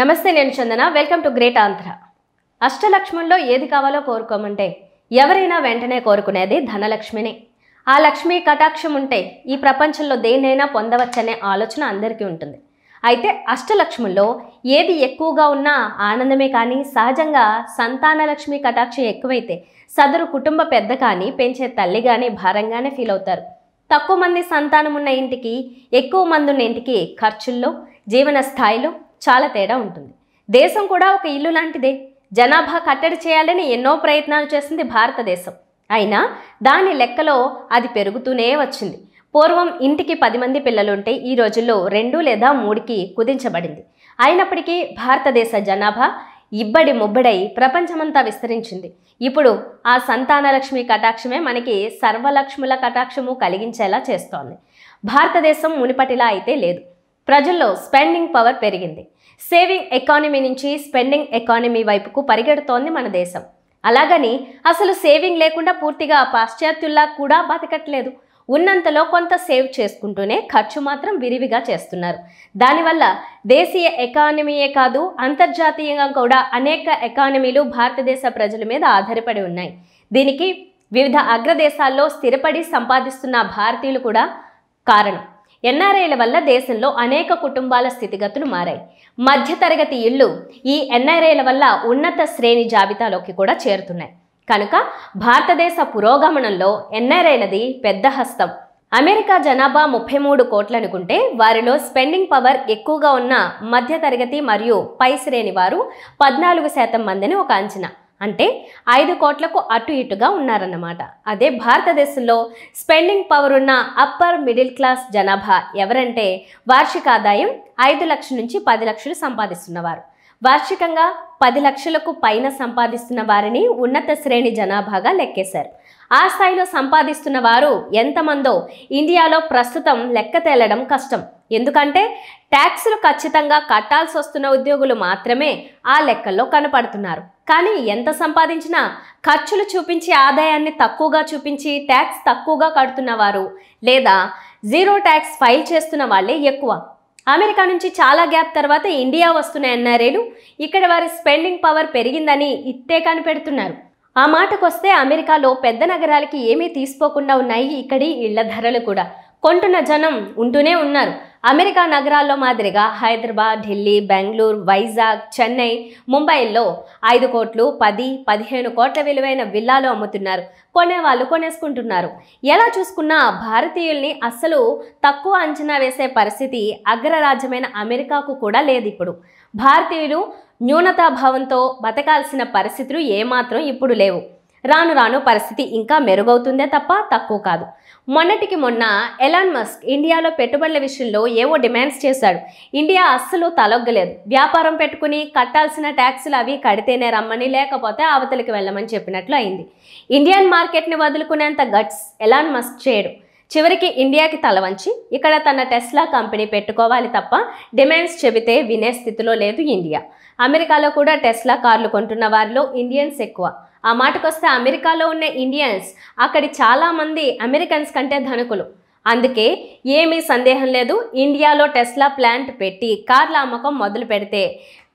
నమస్తే నేను Chandana welcome to great Andhra అష్టలక్ష్మంలో ఏది కావాలో కోరుకోమంటే ఎవరైనా వెంటనే కోరుకునేది ధనలక్ష్మిని ఆ లక్ష్మి కటాక్షం ఉంటే ఈ ప్రపంచంలో దేన్నైనా పొందవచ్చనే ఆలోచన అందరికీ ఉంటుంది అయితే అష్టలక్ష్ముల్లో ఏది ఎక్కువగా ఉన్నా ఆనందమే కానీ సహజంగా సంతాన లక్ష్మి కటాక్షం ఎక్కువైతే సదరు కుటుంబ పెద్ద కానీ పెంచే తల్లి కానీ భారంగానే ఫీల్ అవుతారు తక్కువ మంది సంతానం ఉన్న ఇంటికి ఎక్కువ మంది ఉన్న ఇంటికి ఖర్చుల్లో జీవన స్థాయిలో చాలా తేడా ఉంటుంది దేశం కూడా ఒక ఇల్లు లాంటిదే జనాభా కట్టడి చేయాలని ఎన్నో ప్రయత్నాలు చేసింది భారతదేశం అయినా దాని లెక్కలో అది పెరుగుతూనే వచ్చింది పూర్వం ఇంటికి పది మంది పిల్లలుంటే ఈ రోజుల్లో రెండు లేదా మూడుకి కుదించబడింది అయినప్పటికీ భారతదేశ జనాభా ఇబ్బడి ముబ్బడై ప్రపంచమంతా విస్తరించింది ఇప్పుడు ఆ సంతానలక్ష్మి కటాక్షమే మనకి సర్వలక్ష్ముల కటాక్షము కలిగించేలా చేస్తోంది భారతదేశం మునిపటిలా అయితే లేదు ప్రజల్లో స్పెండింగ్ పవర్ పెరిగింది సేవింగ్ ఎకానమీ నుంచి స్పెండింగ్ ఎకానమీ వైపుకు పరిగెడుతోంది మన దేశం అలాగని అసలు సేవింగ్ లేకుండా పూర్తిగా పాశ్చాత్యుల్లా కూడా బతకట్లేదు ఉన్నంతలో కొంత సేవ్ చేసుకుంటూనే ఖర్చు మాత్రం విరివిగా చేస్తున్నారు దానివల్ల దేశీయ ఎకానమీయే కాదు అంతర్జాతీయంగా కూడా అనేక ఎకానమీలు భారతదేశ ప్రజల మీద ఆధారపడి ఉన్నాయి దీనికి వివిధ అగ్రదేశాల్లో స్థిరపడి సంపాదిస్తున్న భారతీయులు కూడా కారణం ఎన్ఆర్ఐల వల్ల దేశంలో అనేక కుటుంబాల స్థితిగతులు మారాయి మధ్యతరగతి ఇళ్ళు ఈ ఎన్ఆర్ఐల వల్ల ఉన్నత శ్రేణి జాబితాలోకి కూడా చేరుతున్నాయి కనుక భారతదేశ పురోగమనంలో ఎన్ఆర్ఐలది పెద్ద హస్తం అమెరికా జనాభా ముప్పై మూడు కోట్లనుకుంటే వారిలో స్పెండింగ్ పవర్ ఎక్కువగా ఉన్న మధ్యతరగతి మరియు పై శ్రేణి వారు పద్నాలుగు శాతం మందిని ఒక అంచనా అంటే ఐదు కోట్లకు అటు ఇటుగా ఉన్నారన్నమాట అదే భారతదేశంలో స్పెండింగ్ పవర్ ఉన్న అప్పర్ మిడిల్ క్లాస్ జనాభా ఎవరంటే వార్షిక ఆదాయం ఐదు లక్షల నుంచి పది లక్షలు సంపాదిస్తున్నవారు వార్షికంగా పది లక్షలకు పైన సంపాదిస్తున్న వారిని ఉన్నత శ్రేణి జనాభాగా లెక్కేశారు ఆ స్థాయిలో సంపాదిస్తున్న వారు ఎంతమందో ఇండియాలో ప్రస్తుతం లెక్క తేలడం కష్టం ఎందుకంటే ట్యాక్సులు ఖచ్చితంగా కట్టాల్సి వస్తున్న ఉద్యోగులు మాత్రమే ఆ లెక్కల్లో కనపడుతున్నారు కానీ ఎంత సంపాదించినా ఖర్చులు చూపించి ఆదాయాన్ని తక్కువగా చూపించి ట్యాక్స్ తక్కువగా కడుతున్న వారు లేదా జీరో ట్యాక్స్ ఫైల్ చేస్తున్న వాళ్ళే ఎక్కువ అమెరికా నుంచి చాలా గ్యాప్ తర్వాత ఇండియా వస్తున్నాయన్నారేను ఇక్కడ వారి స్పెండింగ్ పవర్ పెరిగిందని ఇట్టే కనిపెడుతున్నారు ఆ మాటకొస్తే అమెరికాలో పెద్ద నగరాలకి ఏమీ తీసుకోకుండా ఉన్నాయి ఇక్కడి ఇళ్ల ధరలు కూడా కొంటున్న జనం ఉంటూనే ఉన్నారు అమెరికా నగరాల్లో మాదిరిగా హైదరాబాద్ ఢిల్లీ బెంగళూరు వైజాగ్ చెన్నై ముంబైల్లో ఐదు కోట్లు పది పదిహేను కోట్ల విలువైన విల్లాలు అమ్ముతున్నారు కొనేవాళ్ళు కొనేసుకుంటున్నారు ఎలా చూసుకున్నా భారతీయుల్ని అస్సలు తక్కువ అంచనా వేసే పరిస్థితి అగ్రరాజ్యమైన అమెరికాకు కూడా లేదు ఇప్పుడు భారతీయులు న్యూనతాభావంతో బతకాల్సిన పరిస్థితులు ఏమాత్రం ఇప్పుడు లేవు రాను రాను పరిస్థితి ఇంకా మెరుగవుతుందే తప్ప తక్కువ కాదు మొన్నటికి మొన్న ఎలాన్ మస్క్ ఇండియాలో పెట్టుబడుల విషయంలో ఏవో డిమాండ్స్ చేశాడు ఇండియా అస్సలు తలొగ్గలేదు వ్యాపారం పెట్టుకుని కట్టాల్సిన ట్యాక్సులు అవి కడితేనే రమ్మని లేకపోతే అవతలికి వెళ్ళమని చెప్పినట్లు అయింది ఇండియన్ మార్కెట్ని వదులుకునేంత గట్స్ ఎలాన్ మస్క్ చేయడు చివరికి ఇండియాకి తలవంచి ఇక్కడ తన టెస్లా కంపెనీ పెట్టుకోవాలి తప్ప డిమాండ్స్ చెబితే వినే స్థితిలో లేదు ఇండియా అమెరికాలో కూడా టెస్లా కార్లు కొంటున్న వారిలో ఇండియన్స్ ఎక్కువ ఆ మాటకొస్తే అమెరికాలో ఉన్న ఇండియన్స్ అక్కడి చాలామంది అమెరికన్స్ కంటే ధనుకులు అందుకే ఏమీ సందేహం లేదు ఇండియాలో టెస్లా ప్లాంట్ పెట్టి కార్ల అమ్మకం మొదలు పెడితే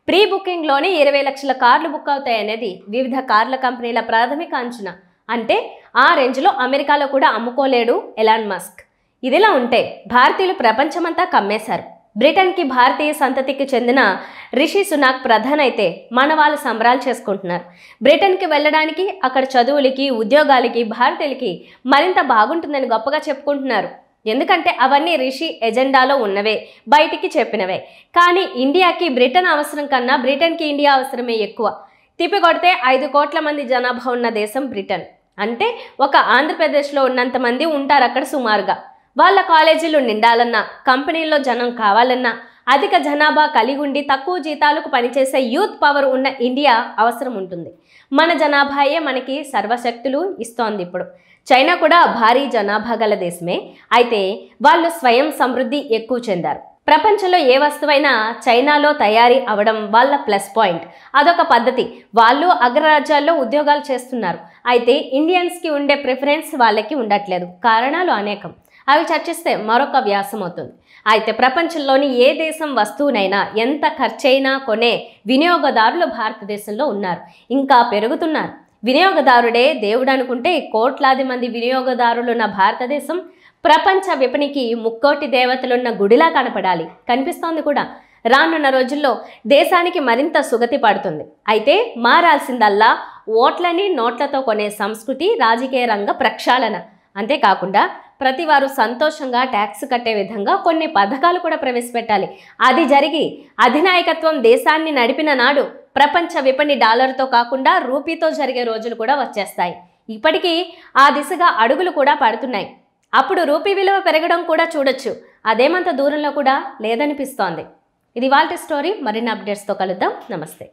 ప్రీ బుకింగ్లోనే ఇరవై లక్షల కార్లు బుక్ అవుతాయనేది వివిధ కార్ల కంపెనీల ప్రాథమిక అంచనా అంటే ఆ రేంజ్లో అమెరికాలో కూడా అమ్ముకోలేడు ఎలాన్ మస్క్ ఇదిలా ఉంటే భారతీయులు ప్రపంచమంతా కమ్మేశారు బ్రిటన్కి భారతీయ సంతతికి చెందిన రిషి సునాక్ ప్రధాన్ అయితే మనవాళ్ళు సంబరాలు చేసుకుంటున్నారు బ్రిటన్కి వెళ్ళడానికి అక్కడ చదువులకి ఉద్యోగాలకి భారతీయులకి మరింత బాగుంటుందని గొప్పగా చెప్పుకుంటున్నారు ఎందుకంటే అవన్నీ రిషి ఎజెండాలో ఉన్నవే బయటికి చెప్పినవే కానీ ఇండియాకి బ్రిటన్ అవసరం కన్నా బ్రిటన్కి ఇండియా అవసరమే ఎక్కువ తిప్పికొడితే ఐదు కోట్ల మంది జనాభా ఉన్న దేశం బ్రిటన్ అంటే ఒక ఆంధ్రప్రదేశ్లో ఉన్నంతమంది ఉంటారు అక్కడ సుమారుగా వాళ్ళ కాలేజీలు నిండాలన్నా కంపెనీల్లో జనం కావాలన్నా అధిక జనాభా కలిగి ఉండి తక్కువ జీతాలకు పనిచేసే యూత్ పవర్ ఉన్న ఇండియా అవసరం ఉంటుంది మన జనాభాయే మనకి సర్వశక్తులు ఇస్తోంది ఇప్పుడు చైనా కూడా భారీ జనాభా గల దేశమే అయితే వాళ్ళు స్వయం సమృద్ధి ఎక్కువ చెందారు ప్రపంచంలో ఏ వస్తువైనా చైనాలో తయారీ అవడం వాళ్ళ ప్లస్ పాయింట్ అదొక పద్ధతి వాళ్ళు అగ్రరాజ్యాల్లో ఉద్యోగాలు చేస్తున్నారు అయితే ఇండియన్స్కి ఉండే ప్రిఫరెన్స్ వాళ్ళకి ఉండట్లేదు కారణాలు అనేకం అవి చర్చిస్తే మరొక వ్యాసం అవుతుంది అయితే ప్రపంచంలోని ఏ దేశం వస్తువునైనా ఎంత ఖర్చైనా కొనే వినియోగదారులు భారతదేశంలో ఉన్నారు ఇంకా పెరుగుతున్నారు వినియోగదారుడే దేవుడు అనుకుంటే కోట్లాది మంది వినియోగదారులున్న భారతదేశం ప్రపంచ విపణికి ముక్కోటి దేవతలున్న గుడిలా కనపడాలి కనిపిస్తోంది కూడా రానున్న రోజుల్లో దేశానికి మరింత సుగతి పడుతుంది అయితే మారాల్సిందల్లా ఓట్లని నోట్లతో కొనే సంస్కృతి రాజకీయ రంగ ప్రక్షాళన అంతేకాకుండా ప్రతి వారు సంతోషంగా ట్యాక్స్ కట్టే విధంగా కొన్ని పథకాలు కూడా ప్రవేశపెట్టాలి అది జరిగి అధినాయకత్వం దేశాన్ని నడిపిన నాడు ప్రపంచ విపణి డాలర్తో కాకుండా రూపీతో జరిగే రోజులు కూడా వచ్చేస్తాయి ఇప్పటికీ ఆ దిశగా అడుగులు కూడా పడుతున్నాయి అప్పుడు రూపీ విలువ పెరగడం కూడా చూడొచ్చు అదేమంత దూరంలో కూడా లేదనిపిస్తోంది ఇది వాళ్ళ స్టోరీ మరిన్ని అప్డేట్స్తో కలుద్దాం నమస్తే